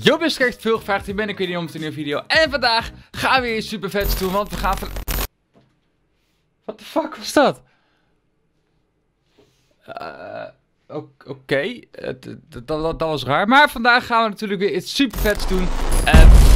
Yo, Bisrecht, veel gevraagd. Hier ben ik weer in om een nieuwe video. En vandaag gaan we weer iets super vets doen, want we gaan van... What the fuck was dat? Eh, oké, eh, dat was raar. Maar vandaag gaan we natuurlijk weer iets super vets doen. Uh,